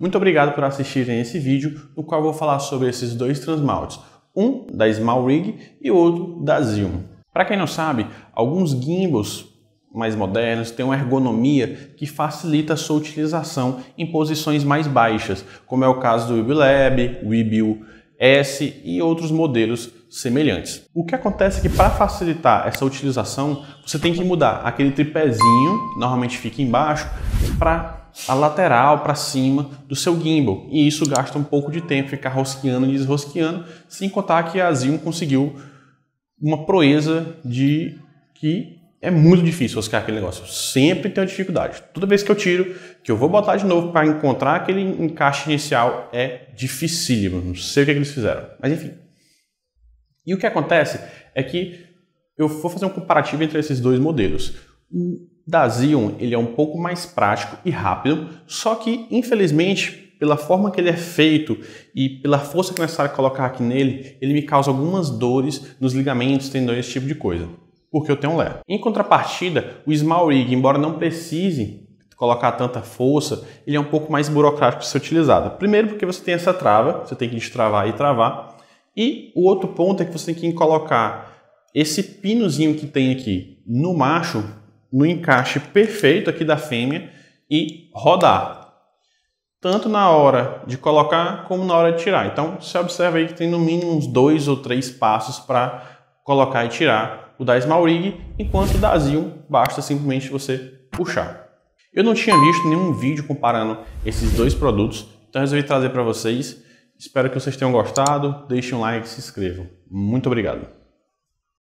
Muito obrigado por assistirem esse vídeo, no qual vou falar sobre esses dois transmaltes, um da Small Rig e outro da Zilm. Para quem não sabe, alguns gimbals mais modernos têm uma ergonomia que facilita a sua utilização em posições mais baixas, como é o caso do Wiblab, Wibil S e outros modelos semelhantes. O que acontece é que para facilitar essa utilização, você tem que mudar aquele tripézinho, normalmente fica embaixo, para a lateral para cima do seu gimbal. E isso gasta um pouco de tempo, ficar rosqueando e desrosqueando, sem contar que a Zium conseguiu uma proeza de que é muito difícil rosquear aquele negócio. Eu sempre tem uma dificuldade. Toda vez que eu tiro, que eu vou botar de novo para encontrar aquele encaixe inicial, é dificílimo. Não sei o que, é que eles fizeram. Mas enfim, e o que acontece é que eu vou fazer um comparativo entre esses dois modelos. O da ele é um pouco mais prático e rápido, só que infelizmente pela forma que ele é feito e pela força que é necessário colocar aqui nele, ele me causa algumas dores nos ligamentos, tendões, esse tipo de coisa, porque eu tenho um lé. Em contrapartida, o Small Rig, embora não precise colocar tanta força, ele é um pouco mais burocrático para ser utilizado. Primeiro porque você tem essa trava, você tem que destravar e travar, e o outro ponto é que você tem que colocar esse pinozinho que tem aqui no macho, no encaixe perfeito aqui da fêmea e rodar. Tanto na hora de colocar como na hora de tirar. Então, você observa aí que tem no mínimo uns dois ou três passos para colocar e tirar o da Smaurig, enquanto o da Zion basta simplesmente você puxar. Eu não tinha visto nenhum vídeo comparando esses dois produtos, então resolvi trazer para vocês Espero que vocês tenham gostado. Deixem um like, se inscrevam. Muito obrigado.